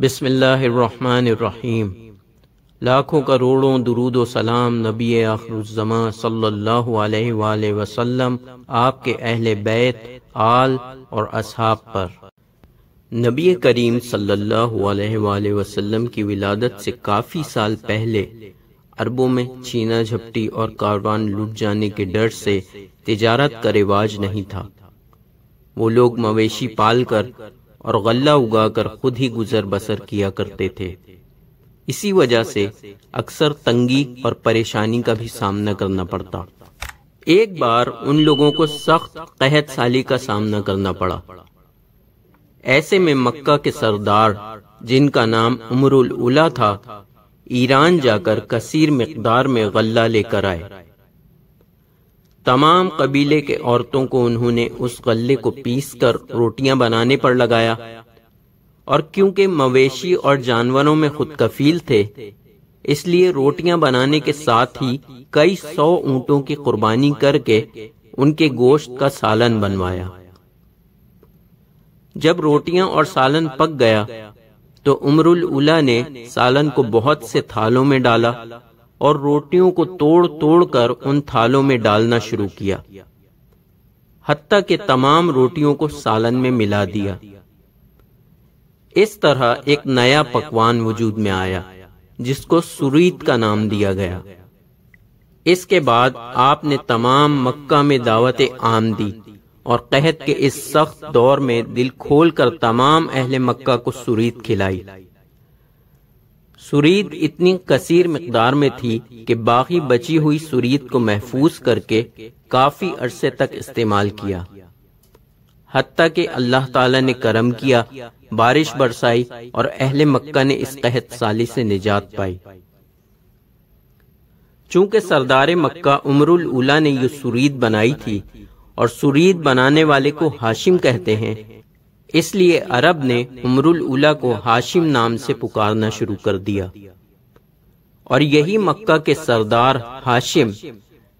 बिसमीम लाखों करोड़ों दरूद सलाम नबी आखरुजमा सल्लल्लाहु अलैहि वसल्लम आपके अहल बैत आल और असहाब पर नबी करीम सल्लल्लाहु अलैहि वसल्लम की विलादत से काफ़ी साल पहले अरबों में छीना झपटी और कारवान लुट जाने के डर से तिजारत का रिवाज नहीं था वो लोग मवेशी पालकर और गल्ला उगाकर खुद ही गुजर बसर किया करते थे इसी वजह से अक्सर तंगी और परेशानी का भी सामना करना पड़ता एक बार उन लोगों को सख्त कहत साली का सामना करना पड़ा ऐसे में मक्का के सरदार जिनका नाम उमरुल उला था ईरान जाकर कसीर मकदार में गल्ला लेकर आए तमाम कबीले के औरतों को उन्होंने उस गले को पीसकर रोटियां बनाने पर लगाया और क्योंकि मवेशी और जानवरों में खुद कफील थे इसलिए रोटियां बनाने के साथ ही कई सौ ऊंटों की कुर्बानी करके उनके गोश्त का सालन बनवाया जब रोटियां और सालन पक गया तो उमरुल उला ने सालन को बहुत से थालों में डाला और रोटियों को तोड़ तोड़ कर उन थालों में डालना शुरू किया हत्ता के तमाम रोटियों को सालन में मिला दिया इस तरह एक नया पकवान वजूद में आया जिसको सुरीत का नाम दिया गया इसके बाद आपने तमाम मक्का में दावत आम दी और कहत के इस सख्त दौर में दिल खोलकर तमाम अहले मक्का को सुरीत खिलाई सुरीत इतनी कसीर मकदार में थी कि बाकी बची हुई सुरीत को महफूज करके काफ़ी अरसे तक इस्तेमाल किया हती के अल्लाह ताला ने करम किया बारिश बरसाई और अहले मक्का ने इस कहत साली से निजात पाई चूंकि सरदार मक्का उमरुल उला ने यह सुरीत बनाई थी और सुरीत बनाने वाले को हाशिम कहते हैं इसलिए अरब ने उमरुल उला को हाशिम नाम से पुकारना शुरू कर दिया और यही मक्का के सरदार हाशिम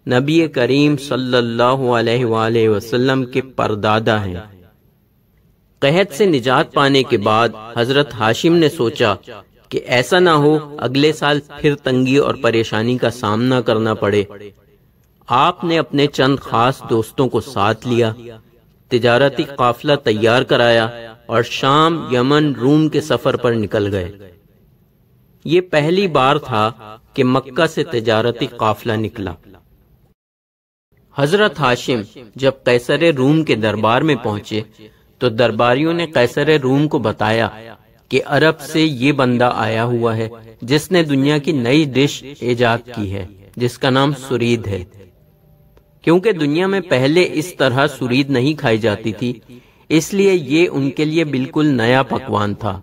नबी करीम सल्लल्लाहु अलैहि वसल्लम के परदादा हैं कहत से निजात पाने के बाद हजरत हाशिम ने सोचा कि ऐसा ना हो अगले साल फिर तंगी और परेशानी का सामना करना पड़े आपने अपने चंद खास दोस्तों को साथ लिया तिजारती काफिला तैयार कराया और शाम यमन रूम के सफर पर निकल गए ये पहली बार था कि मक्का से तजारती काफिला निकला हजरत हाशिम जब कैसर रूम के दरबार में पहुंचे तो दरबारियों ने कैसर रूम को बताया कि अरब से ये बंदा आया हुआ है जिसने दुनिया की नई डिश ईजाद की है जिसका नाम सुरीद है क्योंकि दुनिया में पहले इस तरह सुरीद नहीं खाई जाती थी इसलिए ये उनके लिए बिल्कुल नया पकवान था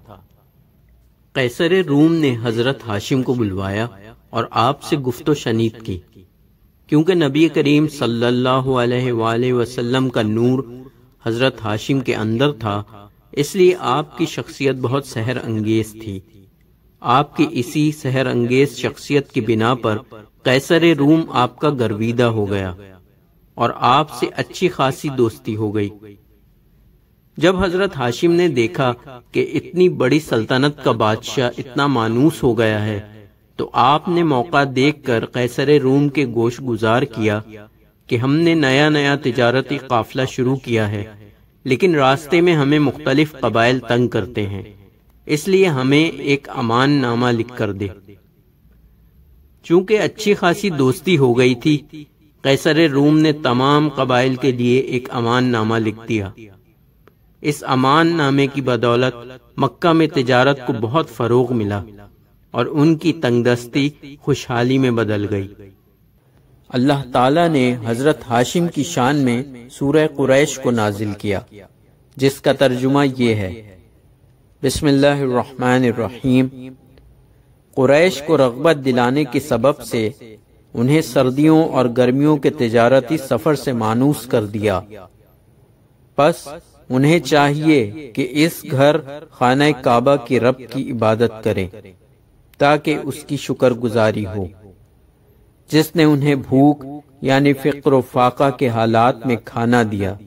कैसर रूम ने हजरत हाशिम को बुलवाया और आपसे गुफ्त शनीद की क्योंकि नबी करीम सल्लाम का नूर हजरत हाशिम के अंदर था इसलिए आपकी शख्सियत बहुत सहर अंगेज थी आपकी इसी सहर अंगेज शख्सियत की बिना पर कैसर रूम आपका गर्विदा हो गया और आपसे अच्छी खासी दोस्ती हो गई जब हजरत हाशिम ने देखा कि इतनी बड़ी सल्तनत का बादशाह इतना मानूस हो गया है तो आपने मौका देखकर कैसर रूम के गोश गुजार किया कि हमने नया नया तजारती काफिला शुरू किया है लेकिन रास्ते में हमें मुख्तलिफ कबाइल तंग करते हैं इसलिए हमें एक अमान नामा लिख कर दे चूंकि अच्छी खासी दोस्ती हो गई थी कैसर रूम ने तमाम कबाइल के लिए एक अमान नामा लिख दिया इस अमान नामे की बदौलत मक्का में तजारत को बहुत फरोग मिला और उनकी तंगदस्ती खुशहाली में बदल गई अल्लाह ताला ने हजरत हाशिम की शान में सूरह कुरैश को नाजिल किया जिसका तर्जुमा ये है बिस्मिल्लाहिर्रहमानिर्रहीम कुरैश को रगबत दिलाने के सबब से उन्हें सर्दियों और गर्मियों के तजारती सफर से मानूस कर दिया बस उन्हें चाहिए कि इस घर खाना काबा की रब की इबादत करें ताकि उसकी शुक्रगुजारी हो जिसने उन्हें भूख यानी फ़िक्र फाका के हालात में खाना दिया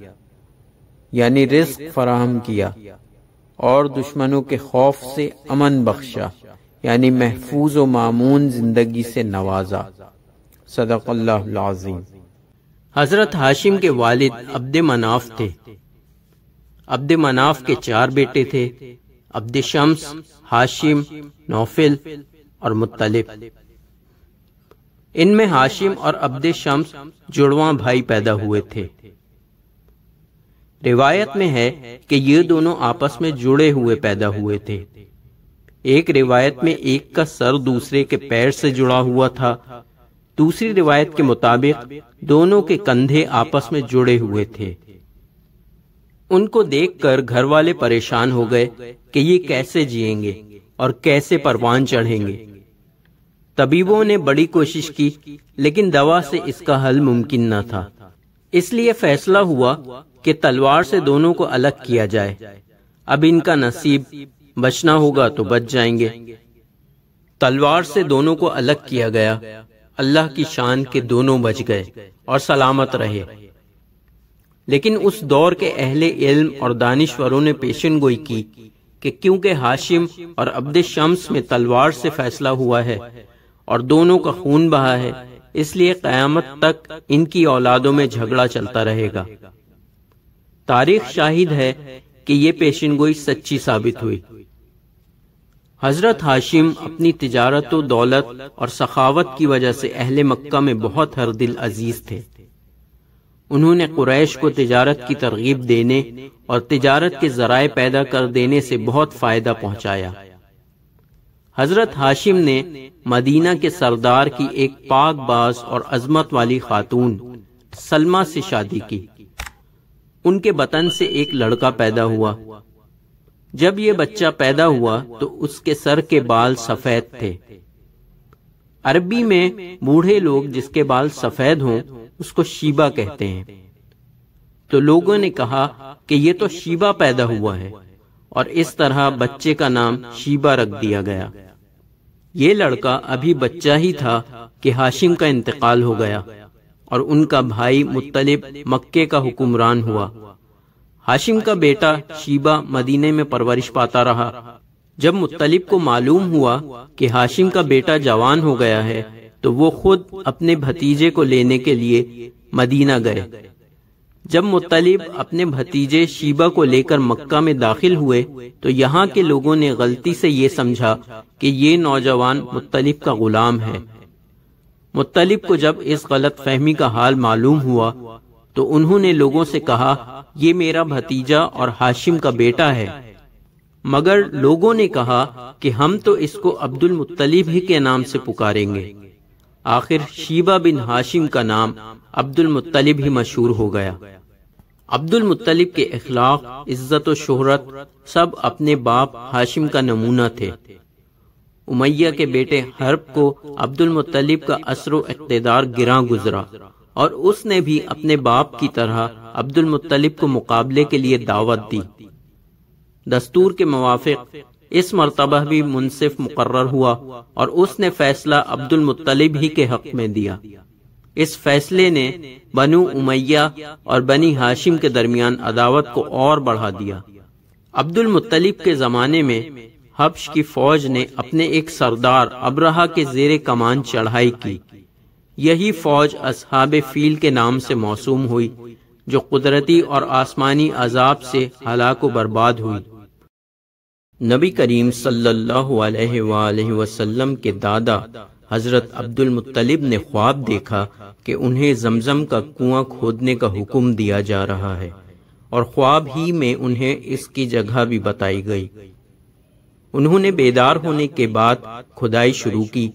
यानी रिस्क फराहम किया और दुश्मनों के खौफ से अमन बख्शा यानी महफूज व मामून जिंदगी से नवाजा सदक़ल्लाज़ीम हज़रत हाशिम के वालिद अब्द मनाफ थे अब्द मनाफ के चार बेटे थे अब्द शम्स हाशिम नौफिल और मुत्तलिब इनमें हाशिम और अब्द शम्स जुड़वा भाई पैदा हुए थे रिवायत में है कि ये दोनों आपस में जुड़े हुए पैदा हुए थे एक रिवायत में एक का सर दूसरे के पैर से जुड़ा हुआ था दूसरी रिवायत के मुताबिक दोनों के कंधे आपस में जुड़े हुए थे उनको देखकर घर वाले परेशान हो गए कि ये कैसे जिएंगे और कैसे परवान चढ़ेंगे तबीबों ने बड़ी कोशिश की लेकिन दवा से इसका हल मुमकिन न था इसलिए फैसला हुआ कि तलवार से दोनों को अलग किया जाए अब इनका नसीब बचना होगा तो बच जाएंगे तलवार से दोनों को अलग किया गया अल्लाह की शान के दोनों बच गए और सलामत रहे लेकिन उस दौर के अहले इल्म और दानिश्वरों ने पेशन गोई की कि क्योंकि हाशिम और अब्द शम्स में तलवार से फैसला हुआ है और दोनों का खून बहा है इसलिए कयामत तक इनकी औलादों में झगड़ा चलता रहेगा तारीख शाहिद है कि ये पेशन गोई सच्ची साबित हुई हज़रत हाशिम अपनी तजारत दौलत और सखावत की वजह से अहल मक्का में बहुत हर दिल अजीज थे उन्होंने कुरैश को तजारत की तरगीब देने और तजारत के जराये पैदा कर देने से बहुत फ़ायदा पहुंचाया हज़रत हाशिम ने मदीना के सरदार की एक पाक बाज और अजमत वाली खातून सलमा से शादी की उनके बतन से एक लड़का पैदा हुआ जब ये बच्चा पैदा हुआ तो उसके सर के बाल सफेद थे अरबी में बूढ़े लोग जिसके बाल सफेद हों उसको शीबा कहते हैं तो लोगों ने कहा कि ये तो शीबा पैदा हुआ है और इस तरह बच्चे का नाम शीबा रख दिया गया ये लड़का अभी बच्चा ही था कि हाशिम का इंतकाल हो गया और उनका भाई मुतलिब मक्के का हुक्मरान हुआ हाशिम का बेटा शीबा मदीने में परवरिश पाता रहा जब मुत्तलिब को मालूम हुआ कि हाशिम का बेटा जवान हो गया है तो वो खुद अपने भतीजे को लेने के लिए मदीना गए जब मुतलिब अपने भतीजे शीबा को लेकर मक्का में दाखिल हुए तो यहाँ के लोगों ने गलती से ये समझा कि ये नौजवान मुतलिब का गुलाम है मुतलिब को जब इस गलत फहमी का हाल मालूम हुआ तो उन्होंने लोगों से कहा ये मेरा भतीजा और हाशिम का बेटा है मगर लोगों ने कहा कि हम तो इसको अब्दुल मुत्तलिब ही के नाम से पुकारेंगे आखिर शीबा बिन हाशिम का नाम अब्दुल मुत्तलिब ही मशहूर हो गया अब्दुल मुत्तलिब के अखलाक इज्जत और शोहरत सब अपने बाप हाशिम का नमूना थे उमैया के बेटे हर्ब को अब्दुल मुत्तलिब का असर इकतदार गिरा गुजरा और उसने भी अपने बाप की तरह अब्दुल मुत्तलिब को मुकाबले के लिए दावत दी दस्तूर के मुवाफिक इस मरतबा भी मुनसिफ मुकर हुआ और उसने फैसला अब्दुल मुत्तलिब ही के हक में दिया इस फैसले ने बनु उमैया और बनी हाशिम के दरमियान अदावत को और बढ़ा दिया अब्दुल मुत्तलिब के जमाने में हब्श की फौज ने अपने एक सरदार अब्रहा के जेर कमान चढ़ाई की यही फौज असहाब फील के नाम से मौसूम हुई जो कुदरती और आसमानी अजाब से हलाक बर्बाद हुई नबी करीम सल्लल्लाहु के दादा हजरत अब्दुल मुत्तलिब ने ख्वाब देखा कि उन्हें जमजम का कुआं खोदने का हुक्म दिया जा रहा है और ख्वाब ही में उन्हें इसकी जगह भी बताई गई उन्होंने बेदार होने के बाद खुदाई शुरू की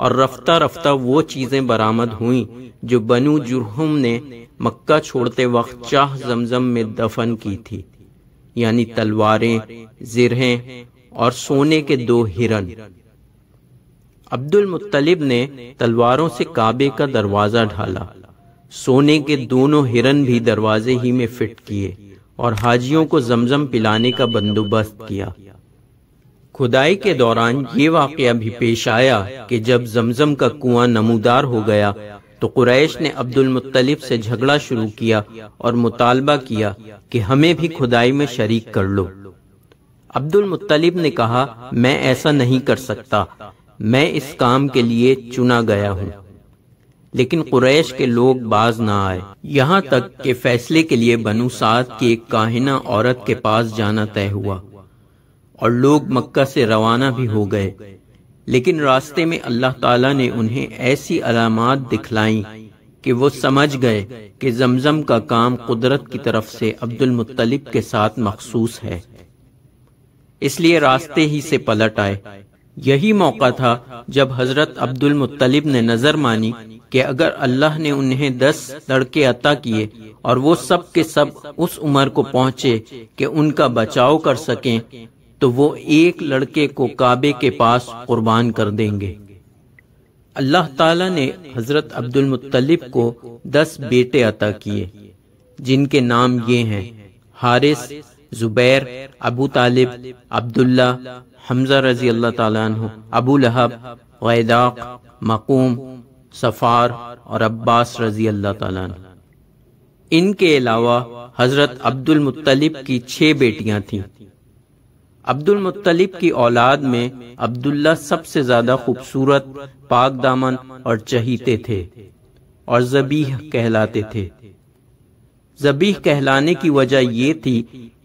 और रफ्ता रफ्ता वो चीज़ें बरामद हुई जो बनु जुरहम ने मक्का छोड़ते वक्त चाह जमजम में दफन की थी यानी तलवारें जिरहें और सोने के दो हिरन अब्दुल मुत्तलिब ने तलवारों से काबे का दरवाज़ा ढाला सोने के दोनों हिरन भी दरवाजे ही में फिट किए और हाजियों को जमजम पिलाने का बंदोबस्त किया खुदाई के दौरान ये वाक़ भी पेश आया कि जब जमजम का कुआं नमूदार हो गया तो कुरैश ने अब्दुल मुत्तलिब से झगड़ा शुरू किया और मुतालबा किया कि हमें भी खुदाई में शरीक कर लो अब्दुल मुत्तलिब ने कहा मैं ऐसा नहीं कर सकता मैं इस काम के लिए चुना गया हूँ लेकिन कुरैश के लोग बाज ना आए यहाँ तक के फैसले के लिए बनु साद की एक काहिना औरत के पास जाना तय हुआ और लोग मक्का से रवाना भी हो गए लेकिन रास्ते में अल्लाह ताला ने उन्हें ऐसी अलामत दिखलाई कि वो समझ गए कि जमजम का काम कुदरत की तरफ से अब्दुल मुत्तलिब के साथ मखसूस है इसलिए रास्ते ही से पलट आए यही मौका था जब हजरत अब्दुल मुत्तलिब ने नजर मानी कि अगर अल्लाह ने उन्हें दस लड़के अता किए और वो सब के सब उस उम्र को पहुंचे कि उनका बचाव कर सकें तो वो एक लड़के को काबे के पास कुर्बान कर देंगे अल्लाह ताला ने हजरत अब्दुल मुत्तलिब को दस बेटे अता किए जिनके नाम ये हैं हारिस जुबैर अबू तालिब अब्दुल्ला हमजा रजी अल्लाह तु अबू लहब वैदाक मकूम सफ़ार और अब्बास रजी अल्लाह तु इनके अलावा हजरत अब्दुल मुत्तलिब की छह बेटियां थीं अब्दुल मुत्तलिब की औलाद में अब्दुल्ला सबसे ज्यादा खूबसूरत पाक दामन और चहीते थे और जबीह कहलाते थे जबीह कहलाने की वजह ये थी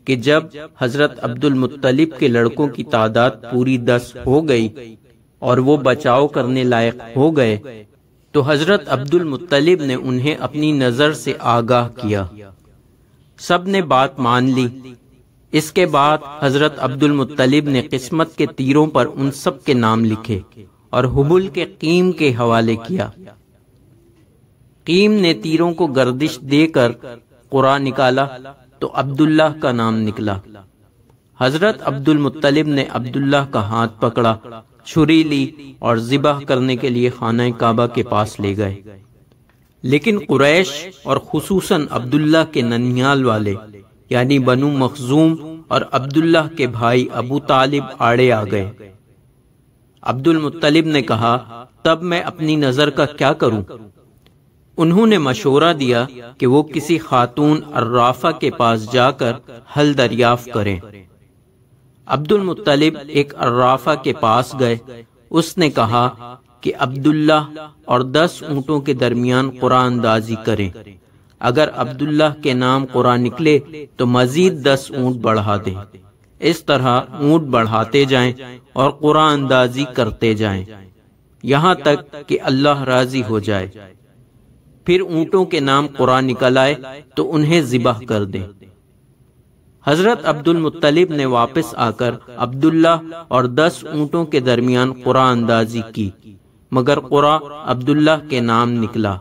कि जब हजरत अब्दुल मुत्तलिब के लड़कों की तादाद पूरी दस हो गई और वो बचाव करने लायक हो गए तो हजरत अब्दुल मुत्तलिब ने उन्हें अपनी नजर से आगाह किया सब ने बात मान ली इसके बाद हजरत अब्दुल मुत्तलिब ने किस्मत के तीरों पर उन सब के नाम लिखे और हुबुल के कीम के हवाले किया कीम ने तीरों को गर्दिश देकर कुरा निकाला तो अब्दुल्लाह का नाम निकला हजरत अब्दुल मुत्तलिब ने अब्दुल्लाह का हाथ पकड़ा छुरी ली और जिबाह करने के लिए खाना काबा के पास ले गए लेकिन कुरैश और खसूस अब्दुल्ला के ननियाल वाले यानी बनु मखजूम और अब्दुल्ला के भाई अबू तालिब आड़े आ गए अब्दुल मुत्तलिब ने कहा तब मैं अपनी नजर का क्या करूं उन्होंने मशवरा दिया कि वो किसी खातून अर्राफा के पास जाकर हल दरियाफ्त करें अब्दुल मुतलिब एक अर्राफा के पास गए उसने कहा कि अब्दुल्ला और दस ऊंटों के दरमियान कुरानदाजी करें अगर अब्दुल्ला के नाम कुरान निकले तो मजीद दस ऊँट बढ़ा दे इस तरह ऊंट बढ़ाते जाएं और कुरान अंदाजी करते जाएं, यहाँ तक कि अल्लाह राजी हो जाए फिर ऊंटों के नाम कुरान निकल आए तो उन्हें जिबाह कर दें हजरत अब्दुल मुत्तलिब ने वापस आकर अब्दुल्ला और दस ऊँटों के दरमियान कुरान अंदाजी की मगर कुरा अब्दुल्ला के नाम निकला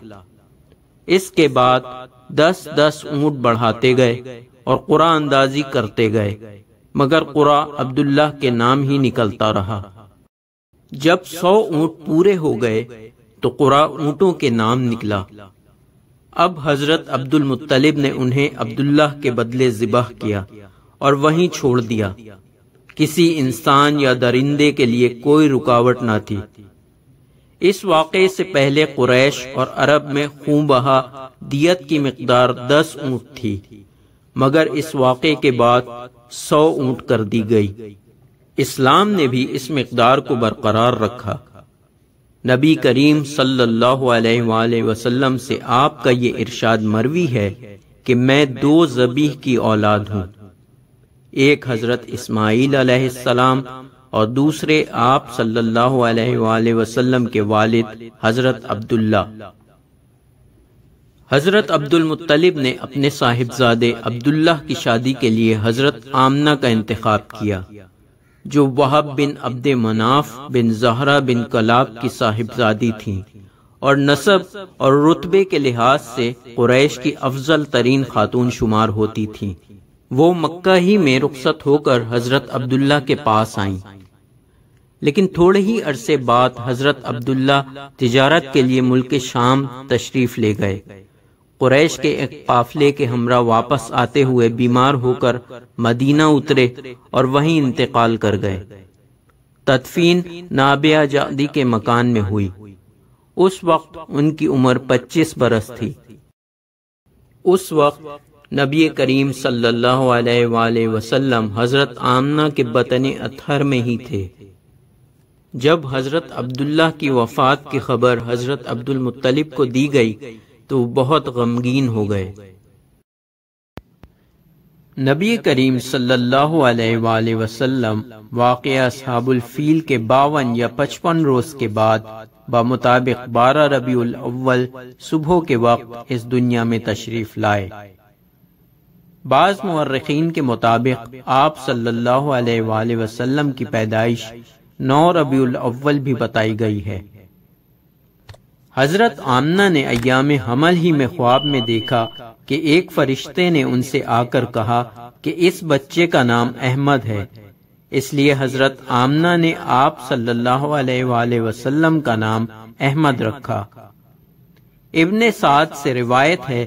इसके बाद दस दस ऊंट बढ़ाते गए और कुरा अंदाजी करते गए मगर कुरा अब्दुल्ला के नाम ही निकलता रहा जब सौ ऊँट पूरे हो गए तो कुरा ऊंटों के नाम निकला अब हजरत अब्दुल मुत्तलिब ने उन्हें अब्दुल्लाह के बदले जिबाह किया और वहीं छोड़ दिया किसी इंसान या दरिंदे के लिए कोई रुकावट ना थी इस वाक़े से पहले कुरैश और अरब में खून बहा दियत की मकदार दस ऊँट थी मगर इस वाक़े के बाद सौ ऊँट कर दी गई इस्लाम ने भी इस मकदार को बरकरार रखा नबी करीम सल्लल्लाहु अलैहि वसल्लम से आपका ये इरशाद मरवी है कि मैं दो जबी की औलाद हूँ एक हजरत इस्माईल सलाम और दूसरे आप सल्लल्लाहु अलैहि वसल्लम के वालिद हजरत अब्दुल्ला हजरत अब्दुल मुत्तलिब ने अपने साहिबजादे अब्दुल्ला की शादी के लिए हजरत आमना का इंतखब किया जो वहाब बिन अब्द मनाफ बिन जहरा बिन कलाब की साहिबजादी थी और नसब और रुतबे के लिहाज से कुरैश की अफजल तरीन खातून शुमार होती थी वो मक्का ही में रुखसत होकर हजरत अब्दुल्ला के पास आईं लेकिन थोड़े ही अरसे बाद हजरत अब्दुल्ला तजारत के लिए मुल्क शाम तशरीफ ले गए कुरैश के एक काफिले के हमरा वापस आते हुए बीमार होकर मदीना उतरे और वहीं इंतकाल कर गए तदफीन नाबिया जादी के मकान में हुई उस वक्त उनकी उम्र 25 बरस थी उस वक्त नबी करीम सल्लल्लाहु अलैहि वसल्लम हजरत आमना के बतने अथर में ही थे जब हज़रत अब्दुल्ला की वफ़ात की खबर हज़रत अब्दुल मुत्तलिब को दी गई तो बहुत गमगीन हो गए नबी करीम सल्लल्लाहु अलैहि वसल्लम के बावन या पचपन रोज़ के बाद बामुताबिक बारह रबी अव्वल सुबह के वक्त इस दुनिया में तशरीफ़ लाए बाज़ मर्रखीन के मुताबिक आप सल्लल्लाहु अलैहि वसल्लम की पैदाइश नौ रबी अव्वल भी बताई गई है हजरत आमना ने अयाम हमल ही में ख्वाब में देखा कि एक फरिश्ते ने उनसे आकर कहा कि इस बच्चे का नाम अहमद है इसलिए हजरत आमना ने आप सल्लल्लाहु अलैहि का नाम अहमद रखा इबन साद से रिवायत है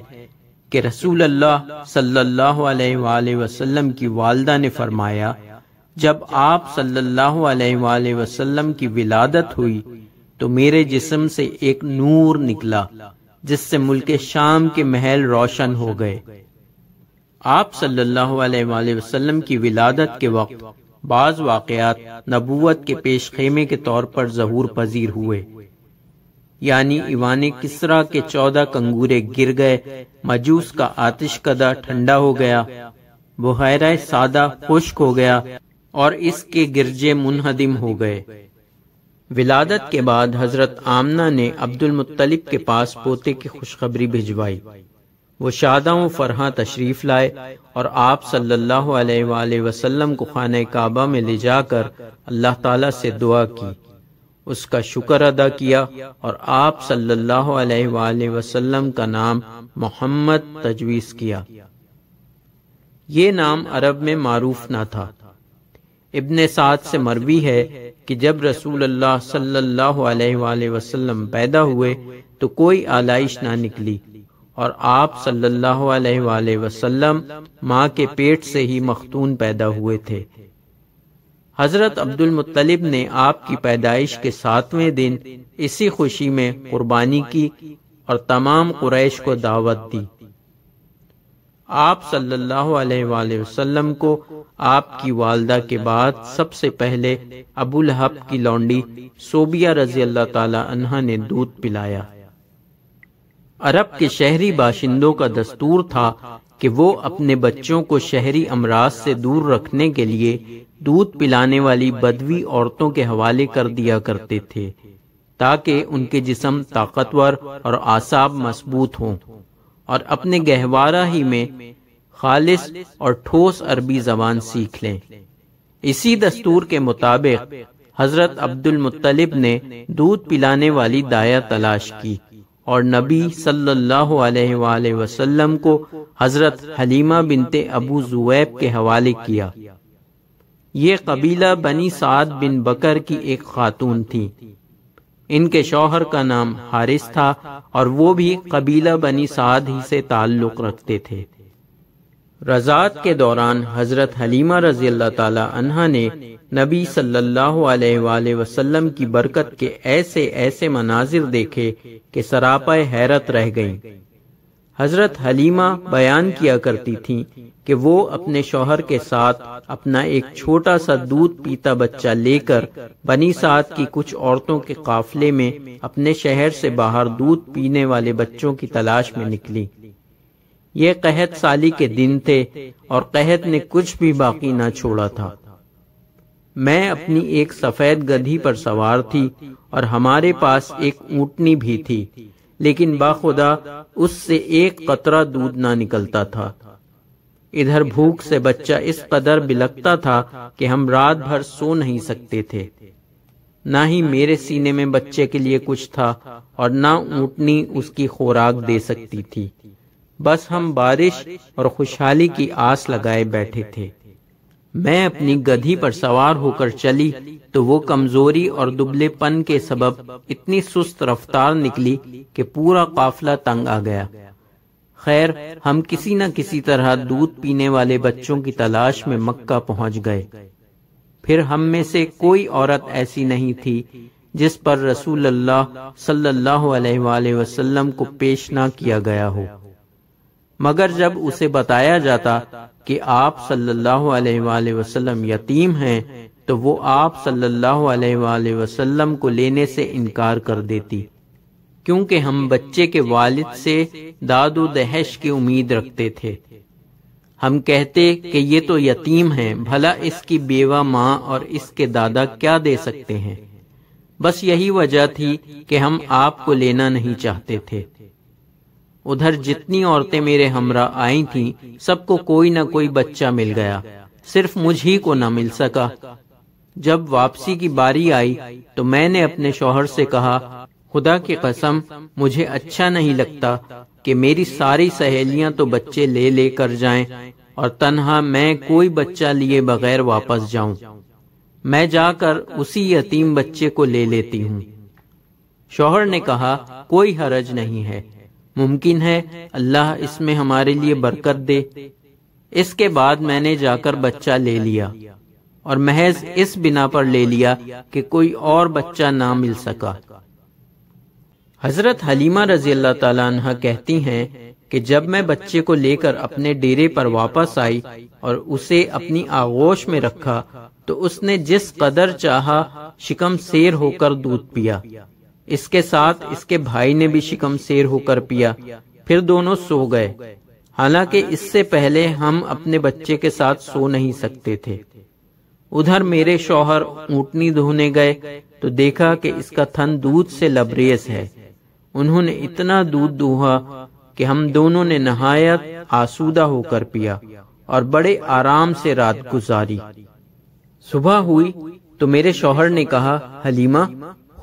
कि रसूल अल्लाह सल्लल्लाहु अलैहि वसल्लम की वालदा ने फरमाया जब आप सल्लल्लाहु अलैहि वसल्लम की विलादत हुई तो मेरे जिस्म से एक नूर निकला जिससे मुल्क शाम के महल रोशन हो गए आप सल्लल्लाहु अलैहि वसल्लम की विलादत के वक्त बाज वाकयात नबूवत के पेश खेमे के तौर पर जहूर पजीर हुए यानी इवान किसरा के चौदह कंगूरे गिर गए मजूस का आतिश कदा ठंडा हो गया बुहरा सादा खुश्क हो गया और इसके गिरजे मुनहदिम हो गए विलादत के बाद हजरत आमना ने अब्दुल मुत्तलिब के पास पोते की खुशखबरी भिजवाई वो शादा व फरहा तशरीफ लाए और आप सल्लल्लाहु अलैहि वसल्लम को खान काबा में ले जाकर अल्लाह ताला से दुआ की उसका शुक्र अदा किया और आप सल्लल्लाहु अलैहि वसल्लम का नाम मोहम्मद तजवीज़ किया ये नाम अरब में मारूफ ना था इब्ने साद से मरवी है कि जब रसूल अल्लाह सल्लल्लाहु अलैहि वसल्लम पैदा हुए तो कोई आलाइश ना निकली और आप सल्लल्लाहु अलैहि वसल्लम माँ के पेट से ही मखतून पैदा हुए थे हजरत अब्दुल मुत्तलिब ने आपकी पैदाइश के सातवें दिन इसी खुशी में कुर्बानी की और तमाम कुरैश को दावत दी आप सल्लल्लाहु अलैहि वसल्लम को आपकी वालदा के बाद सबसे पहले अबुल हब की लौंडी सोबिया रजी अल्लाह तला ने दूध पिलाया अरब के शहरी बाशिंदों का दस्तूर था कि वो अपने बच्चों को शहरी अमराज से दूर रखने के लिए दूध पिलाने वाली बदवी औरतों के हवाले कर दिया करते थे ताकि उनके जिसम ताकतवर और आसाब मजबूत हों और अपने गहवारा ही में खालिस और ठोस अरबी जबान सीख लें इसी दस्तूर के मुताबिक हजरत अब्दुल मुत्तलिब ने दूध पिलाने वाली दाया तलाश की और नबी सल्लल्लाहु अलैहि वसल्लम को हजरत हलीमा बिनते अबू जुवैब के हवाले किया ये कबीला बनी साद बिन बकर की एक खातून थी इनके शौहर का नाम हारिस था और वो भी कबीला बनी साद ही से ताल्लुक़ रखते थे रजात के दौरान हजरत हलीमा रजी अल्लाह ने नबी सल्लल्लाहु अलैहि वसल्लम की बरकत के ऐसे ऐसे मनाजिर देखे कि सरापा हैरत रह गईं। हजरत हलीमा बयान किया करती थी कि वो अपने शोहर के साथ अपना एक छोटा सा दूध पीता बच्चा लेकर बनी साथ की कुछ औरतों के काफले में अपने शहर से बाहर दूध पीने वाले बच्चों की तलाश में निकली ये कहत साली के दिन थे और कहत ने कुछ भी बाकी ना छोड़ा था मैं अपनी एक सफेद गधी पर सवार थी और हमारे पास एक ऊटनी भी थी लेकिन बाखुदा उससे एक कतरा दूध ना निकलता था इधर भूख से बच्चा इस कदर बिलकता था कि हम रात भर सो नहीं सकते थे ना ही मेरे सीने में बच्चे के लिए कुछ था और ना ऊटनी उसकी खुराक दे सकती थी बस हम बारिश और खुशहाली की आस लगाए बैठे थे मैं अपनी गधी पर सवार होकर चली तो वो कमजोरी और दुबलेपन के सबब इतनी सुस्त रफ्तार निकली कि पूरा काफिला तंग आ गया खैर हम किसी न किसी तरह दूध पीने वाले बच्चों की तलाश में मक्का पहुंच गए फिर हम में से कोई औरत ऐसी नहीं थी जिस पर रसूल अल्लाह सल्लल्लाहु अलैहि वसल्लम को पेश ना किया गया हो मगर जब उसे बताया जाता कि आप सल्लल्लाहु अलैहि वसल्लम यतीम हैं तो वो आप सल्लल्लाहु अलैहि वसल्लम को लेने से इनकार कर देती क्योंकि हम बच्चे के वालिद से दादो दहेश की उम्मीद रखते थे हम कहते कि ये तो यतीम है भला इसकी बेवा माँ और इसके दादा क्या दे सकते हैं बस यही वजह थी कि हम आपको लेना नहीं चाहते थे उधर जितनी औरतें मेरे हमरा आई थीं, सबको कोई ना कोई बच्चा मिल गया सिर्फ मुझ ही को ना मिल सका जब वापसी की बारी आई तो मैंने अपने शोहर से कहा खुदा की कसम मुझे अच्छा नहीं लगता कि मेरी सारी सहेलियां तो बच्चे ले लेकर जाएं और तनहा मैं कोई बच्चा लिए बगैर वापस जाऊं मैं जाकर उसी यतीम बच्चे को ले लेती हूँ शोहर ने कहा कोई हरज नहीं है मुमकिन है अल्लाह इसमें हमारे लिए बरकत दे इसके बाद मैंने जाकर बच्चा ले लिया और महज इस बिना पर ले लिया कि कोई और बच्चा ना मिल सका हजरत हलीमा रजी अल्लाह तला कहती हैं कि जब मैं बच्चे को लेकर अपने डेरे पर वापस आई और उसे अपनी आगोश में रखा तो उसने जिस कदर चाहा शिकम शेर होकर दूध पिया इसके साथ इसके भाई ने भी शिकम शेर होकर पिया फिर दोनों सो गए हालांकि इससे पहले हम अपने बच्चे के साथ सो नहीं सकते थे उधर मेरे शौहर ऊटनी धोने गए तो देखा कि इसका थन दूध से लबरेस है उन्होंने इतना दूध दूहा कि हम दोनों ने नहायत आसूदा होकर पिया और बड़े आराम से रात गुजारी सुबह हुई तो मेरे शौहर ने कहा हलीमा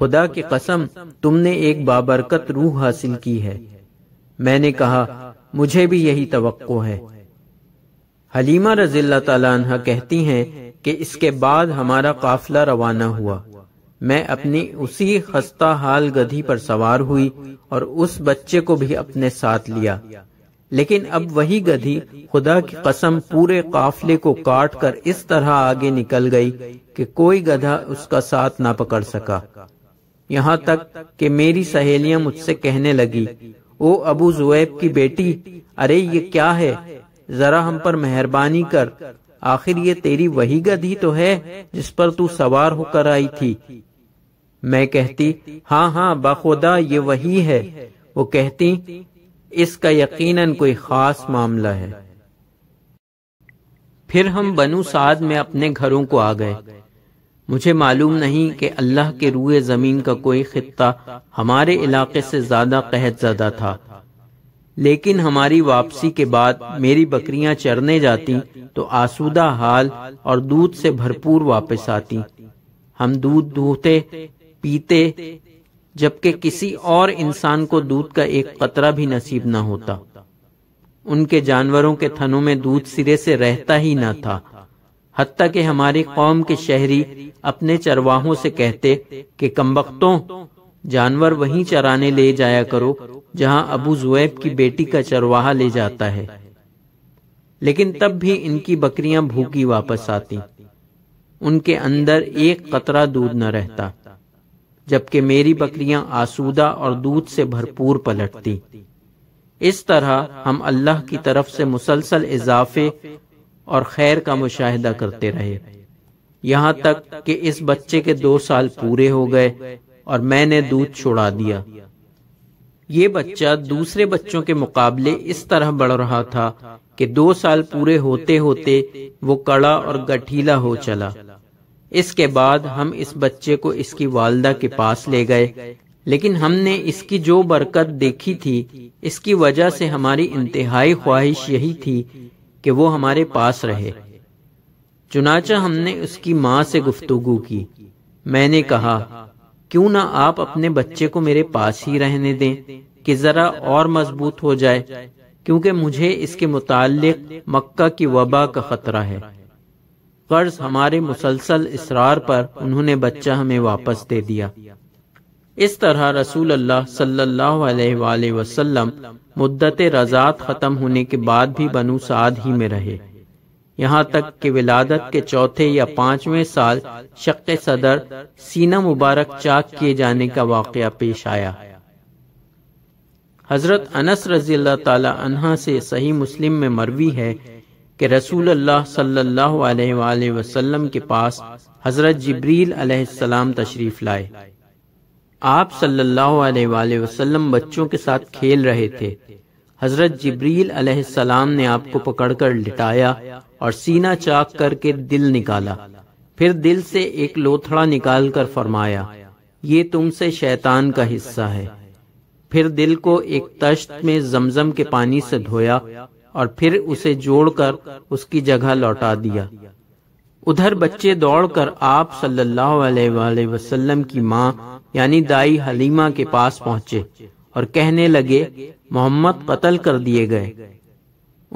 खुदा की कसम तुमने एक बाबरकत रूह हासिल की है मैंने कहा मुझे भी यही तो है हलीमा रजील्ला तला कहती हैं कि इसके बाद हमारा काफिला रवाना हुआ मैं अपनी उसी खस्ता हाल गधी पर सवार हुई और उस बच्चे को भी अपने साथ लिया लेकिन अब वही गधी खुदा की कसम पूरे काफले को काट कर इस तरह आगे निकल गई कि कोई गधा उसका साथ ना पकड़ सका यहाँ तक कि मेरी सहेलियां मुझसे कहने लगी ओ अबू जुएब की बेटी अरे ये क्या है जरा हम पर मेहरबानी कर आखिर ये तेरी वही गधी तो है जिस पर तू सवार होकर आई थी मैं कहती हाँ हाँ बाखुदा ये वही है वो कहती इसका यकीनन कोई खास मामला है फिर हम बनु साद में अपने घरों को आ गए मुझे मालूम नहीं कि अल्लाह के रूए ज़मीन का कोई खत्ता हमारे इलाके से ज़्यादा कहत ज़्यादा था लेकिन हमारी वापसी के बाद मेरी बकरियां चरने जाती तो आसूदा हाल और दूध से भरपूर वापस आती हम दूध दूहते पीते जबकि किसी और इंसान को दूध का एक कतरा भी नसीब न होता उनके जानवरों के थनों में दूध सिरे से रहता ही न था हती के हमारी कौम के शहरी अपने चरवाहों से कहते कि कमबख्तों जानवर वहीं चराने ले जाया करो जहां अबू जुएब की बेटी का चरवाहा ले जाता है लेकिन तब भी इनकी बकरियां भूखी वापस आती उनके अंदर एक कतरा दूध न रहता जबकि मेरी बकरियां आसूदा और दूध से भरपूर पलटती इस तरह हम अल्लाह की तरफ से मुसलसल इजाफे और खैर का मुशाहिदा करते रहे यहाँ तक कि इस बच्चे के दो साल पूरे हो गए और मैंने दूध छोड़ा दिया ये बच्चा दूसरे बच्चों के मुकाबले इस तरह बढ़ रहा था कि दो साल पूरे होते होते वो कड़ा और गठीला हो चला इसके बाद हम इस बच्चे को इसकी वालदा के पास ले गए लेकिन हमने इसकी जो बरकत देखी थी इसकी वजह से हमारी इंतहाई ख्वाहिश यही थी कि वो हमारे पास रहे चुनाचा हमने उसकी माँ से गुफ्तगु की मैंने कहा क्यों ना आप अपने बच्चे को मेरे पास ही रहने दें कि ज़रा और मजबूत हो जाए क्योंकि मुझे इसके मुतालिक मक्का की वबा का ख़तरा है कर्ज हमारे मुसलसल इसरार पर उन्होंने बच्चा हमें वापस दे दिया इस तरह रसूल अल्लाह सल्लल्लाहु अलैहि वसल्लम मुद्दत रजात ख़त्म होने के बाद भी बनु साद ही में रहे यहाँ तक कि विलादत के चौथे या पांचवें साल शक सदर सीना मुबारक चाक किए जाने का वाक़ पेश आया हज़रत अनस रजी अल्लाह से सही मुस्लिम में मरवी है कि रसूल अल्लाह सल्लल्लाहु अलैहि वसल्लम के पास हज़रत जिब्रील अलैहिस्सलाम तशरीफ़ लाए आप सल्लल्लाहु अलैहि वसल्लम बच्चों के साथ खेल रहे थे हजरत जबरील अलैहिस्सलाम ने आपको पकड़कर लिटाया और सीना चाक करके दिल निकाला फिर दिल से एक लोथड़ा निकाल कर फरमाया ये तुमसे शैतान का हिस्सा है फिर दिल को एक तश्त में जमजम के पानी से धोया और फिर उसे जोड़कर उसकी जगह लौटा दिया उधर बच्चे दौड़कर आप सल्लल्लाहु अलैहि वसल्लम की माँ यानी दाई हलीमा के पास पहुंचे और कहने लगे मोहम्मद कत्ल कर दिए गए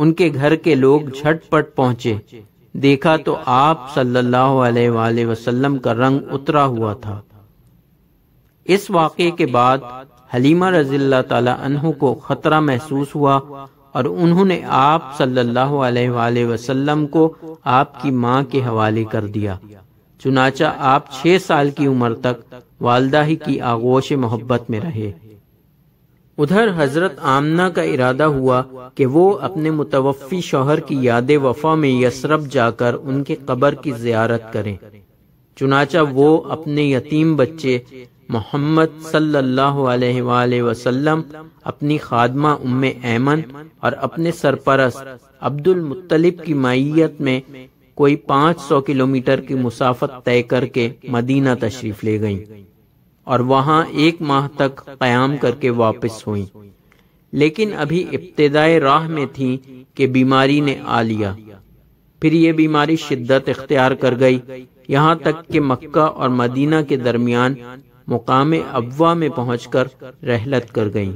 उनके घर के लोग झटपट पहुंचे देखा तो आप सल्लल्लाहु अलैहि वसल्लम का रंग उतरा हुआ था इस वाक़े के बाद हलीमा रजील्ला तु को खतरा महसूस हुआ और उन्होंने आप सल्लल्लाहु अलैहि वसल्लम को आपकी माँ के हवाले कर दिया चुनाचा आप छः साल की उम्र तक वालदा ही की आगोश मोहब्बत में रहे उधर हजरत आमना का इरादा हुआ कि वो अपने मुतवफ़ी शोहर की याद वफा में यसरब जाकर उनके कबर की जियारत करें चुनाचा वो अपने यतीम बच्चे मोहम्मद सल्लल्लाहु वसल्लम अपनी खादमा उम्म ऐमन और अपने सरपरस अब्दुल मुत्तलिब की माइत में कोई 500 किलोमीटर की मुसाफत तय करके मदीना तशरीफ ले गईं और वहाँ एक माह तक क्याम करके वापस हुईं लेकिन अभी इब्तदाई राह में थी कि बीमारी ने आ लिया फिर ये बीमारी शिद्दत इख्तियार कर गई यहाँ तक कि मक्का और मदीना के दरमियान मुकाम अव्वा में पहुंचकर रहलत कर गईं।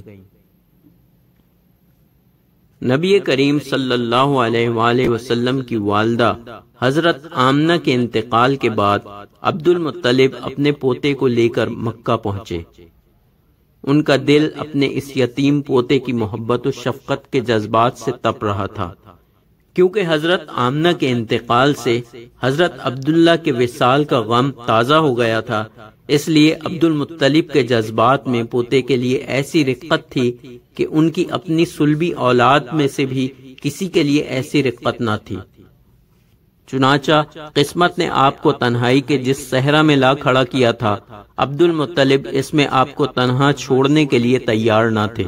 नबी करीम सल्लाम की वालदा हज़रत आमना के इंतकाल के बाद अब्दुल मुतलिब अपने पोते को लेकर मक्का पहुंचे उनका दिल अपने इस यतीम पोते की मोहब्बत और शफकत के जज्बात से तप रहा था क्योंकि हजरत आमना के इंतकाल से हजरत अब्दुल्ला के विसाल का गम ताज़ा हो गया था इसलिए अब्दुल मुत्तलिब के जज्बात में पोते के लिए ऐसी रिक्कत थी कि उनकी अपनी सुलबी औलाद में से भी किसी के लिए ऐसी रिक्कत ना थी चुनाचा किस्मत ने आपको तन्हाई के जिस सहरा में ला खड़ा किया था अब्दुल मुत्तलिब इसमें आपको तनहा छोड़ने के लिए तैयार ना थे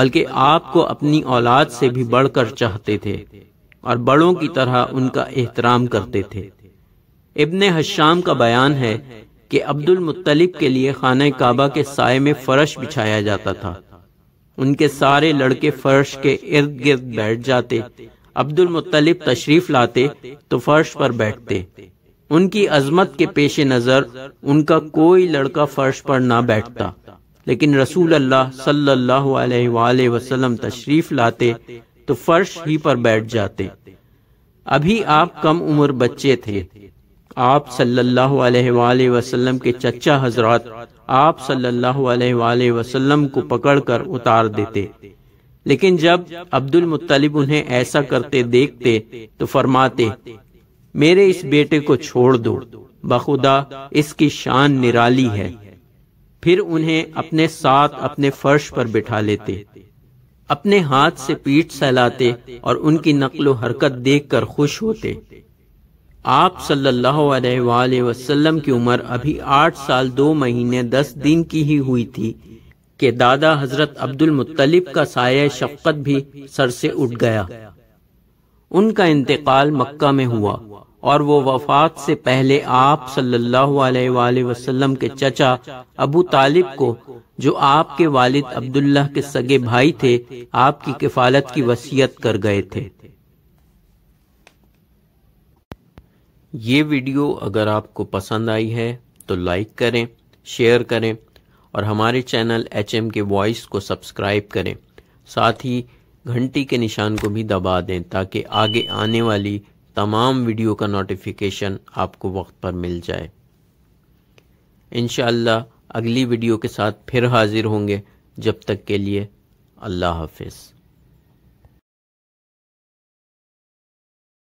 बल्कि आपको अपनी औलाद से भी बढ़कर चाहते थे और बड़ों की तरह उनका एहतराम करते थे इब्ने हशाम का बयान है कि अब्दुल मुत्तलिब के लिए खाना काबा के साय में फर्श बिछाया जाता था उनके सारे लड़के फर्श के इर्द गिर्द बैठ जाते अब्दुल मुत्तलिब तशरीफ लाते तो फर्श पर बैठते उनकी अजमत के पेश नज़र उनका कोई लड़का फर्श पर ना बैठता लेकिन रसूल अल्लाह सल्लल्लाहु अलैहि वसल्लम तशरीफ लाते तो फर्श ही पर बैठ जाते अभी आप कम उम्र बच्चे थे आप सल्लल्लाहु अलैहि वसल्लम के चचा हजरत आप सल्लल्लाहु अलैहि वसल्लम को पकड़कर उतार देते लेकिन जब अब्दुल मुत्तलिब उन्हें ऐसा करते देखते तो फरमाते मेरे इस बेटे को छोड़ दो बखुदा इसकी शान निराली है फिर उन्हें अपने साथ अपने फर्श पर बिठा लेते अपने हाथ से पीठ सहलाते और उनकी नकलो हरकत देखकर खुश होते आप सल्लल्लाहु अलैहि वसल्लम की उम्र अभी आठ साल दो महीने दस दिन की ही हुई थी कि दादा हजरत अब्दुल मुत्तलिब का साया शफकत भी सर से उठ गया उनका इंतकाल मक्का में हुआ और वो वफात से पहले आप सल्लल्लाहु अलैहि वसल्लम के चचा अबू तालिब को जो आपके वालिद अब्दुल्ला के सगे भाई थे आपकी किफालत की वसीयत कर गए थे ये वीडियो अगर आपको पसंद आई है तो लाइक करें शेयर करें और हमारे चैनल एच एम के वॉइस को सब्सक्राइब करें साथ ही घंटी के निशान को भी दबा दें ताकि आगे आने वाली तमाम वीडियो का नोटिफिकेशन आपको वक्त पर मिल जाए इन अगली वीडियो के साथ फिर हाजिर होंगे जब तक के लिए अल्लाह हाफिज़